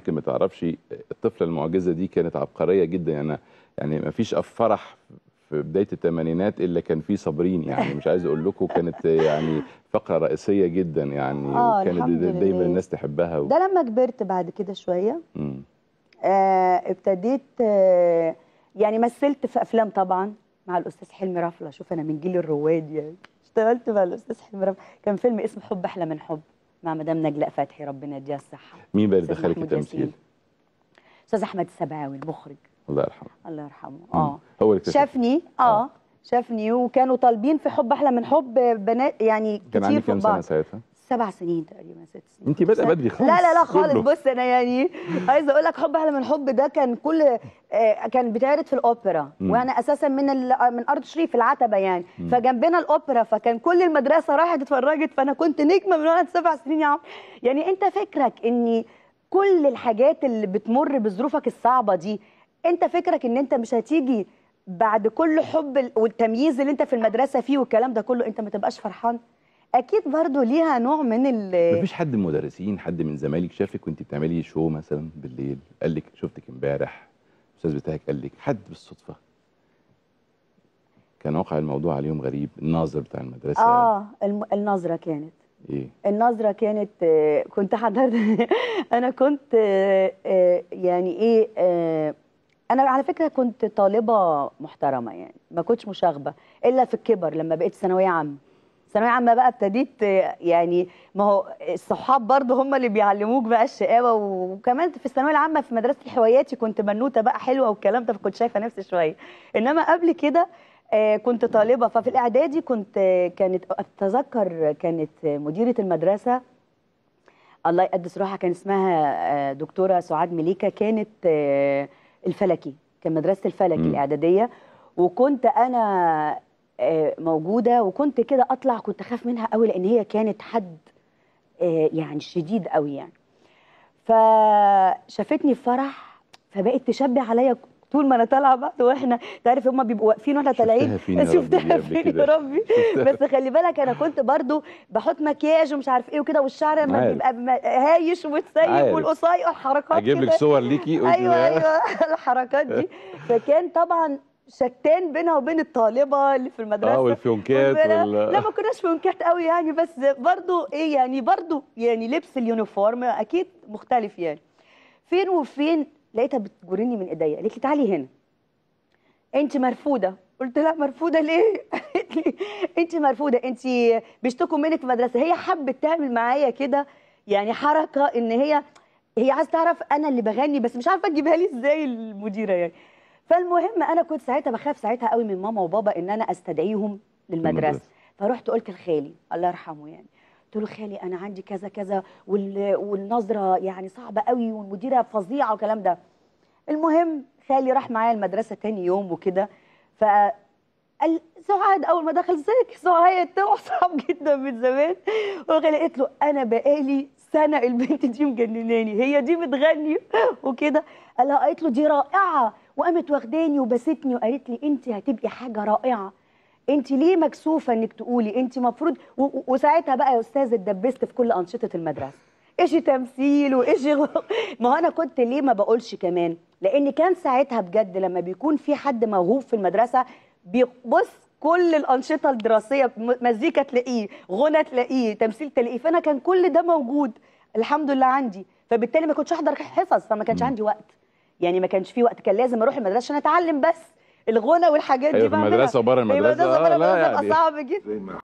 يمكن ما تعرفش الطفله المعجزه دي كانت عبقريه جدا يعني يعني ما فيش فرح في بدايه الثمانينات الا كان في صابرين يعني مش عايز اقول لكم كانت يعني فقره رئيسيه جدا يعني آه دايما الناس تحبها و... ده لما كبرت بعد كده شويه آه ابتديت آه يعني مثلت في افلام طبعا مع الاستاذ حلمي رفله شوف انا من جيل الرواد يعني اشتغلت مع الاستاذ حلمي رفله كان فيلم اسمه حب احلى من حب مع مدام نجلاء فتحي ربنا يديها الصحه مين بقى اللي دخلك التمثيل استاذ احمد السبعاوي المخرج الله يرحمه الله يرحمه اه هو اللي شافني آه. اه شافني وكانوا طالبين في حب احلى من حب آه، بنات يعني كتير كان عندي كام سنه ساعتها سبع سنين تقريبا ست سنين انت بادئه بدري خالص لا لا لا خالص كله. بص انا يعني عايزه اقول لك حب احلى من حب ده كان كل آه، كان بيتعرض في الاوبرا وانا اساسا من من ارض شريف العتبه يعني مم. فجنبنا الاوبرا فكان كل المدرسه راحت اتفرجت فانا كنت نجمه من وانا سبع سنين يا عم يعني انت فكرك اني كل الحاجات اللي بتمر بظروفك الصعبه دي انت فكرك ان انت مش هتيجي بعد كل حب والتمييز اللي انت في المدرسه فيه والكلام ده كله انت ما تبقاش فرحان اكيد برضو ليها نوع من ال مفيش حد من المدرسين حد من زمايلك شافك وانت بتعملي شو مثلا بالليل قال لك شفتك امبارح الاستاذ بتاعك قال لك حد بالصدفه كان واقع الموضوع عليهم غريب الناظر بتاع المدرسه اه الم... الناظره كانت ايه النظره كانت آه، كنت حضرت انا كنت آه، آه، يعني ايه انا على فكره كنت طالبه محترمه يعني ما كنتش مشاغبه الا في الكبر لما بقيت ثانويه عامه ثانويه عامه بقى ابتديت يعني ما هو الصحاب برضه هم اللي بيعلموك بقى الشقاوه وكمان في الثانويه العامه في مدرسه الحواياتي كنت بنوته بقى حلوه والكلام ده فكنت شايفه نفسي شويه انما قبل كده آه، كنت طالبه ففي الاعدادي كنت كانت اتذكر كانت مديره المدرسه الله يقدس روحها كان اسمها آه، دكتوره سعاد مليكه كانت آه، الفلكي كان مدرسه الفلكي الاعداديه وكنت انا آه، موجوده وكنت كده اطلع كنت اخاف منها قوي لان هي كانت حد آه، يعني شديد قوي يعني فشافتني في فرح فبقت تشبه عليا طول ما انا طالعه بقى واحنا تعرف هما بيبقوا واقفين واحنا طالعين شفتها فين يا ربي بس خلي بالك انا كنت برضو بحط مكياج ومش عارف ايه وكده والشعر لما بيبقى هايش وتسيب والقصير دي اجيب لك صور ليكي ايوه ايوه الحركات دي فكان طبعا شتان بينها وبين الطالبه اللي في المدرسه اه والفيونكات وال... لا ما كناش فيونكات قوي يعني بس برضو ايه يعني برضو يعني لبس اليونيفورم اكيد مختلف يعني فين وفين لقيتها بتجرني من ايديا قالت لي تعالي هنا انت مرفوده قلت لها مرفوده ليه قالت لي انت مرفوده انت بيشتكوا منك في المدرسه هي حبت تعمل معايا كده يعني حركه ان هي هي عايزه تعرف انا اللي بغني بس مش عارفه تجيبها لي ازاي المديره يعني فالمهم انا كنت ساعتها بخاف ساعتها قوي من ماما وبابا ان انا استدعيهم للمدرسه فرحت قلت لخالي الله يرحمه يعني قلت له خالي انا عندي كذا كذا والنظره يعني صعبه قوي والمديره فظيعه والكلام ده المهم خالي راح معايا المدرسه تاني يوم وكده ف قال سعاد اول ما دخل ازيك سعاد طلع صعب جدا من زمان وقالت له انا بقالي سنه البنت دي مجنناني هي دي بتغني وكده قال لها قالت له دي رائعه وقامت واخداني وباستني وقالت لي انت هتبقي حاجه رائعه انت ليه مكسوفه انك تقولي انت مفروض وساعتها بقى يا استاذ اتدبست في كل انشطه المدرسه ايش تمثيل وايش ما انا كنت ليه ما بقولش كمان لان كان ساعتها بجد لما بيكون في حد موهوب في المدرسه بيبص كل الانشطه الدراسيه مزيكا تلاقيه غنى تلاقيه تمثيل تلاقيه فانا كان كل ده موجود الحمد لله عندي فبالتالي ما كنتش احضر حصص فما كانش عندي وقت يعني ما كانش في وقت كان لازم اروح المدرسه عشان اتعلم بس الغنى والحاجات دي بقى المدرسه وبره المدرسه, المدرسة آه لا يعني. صعب جدا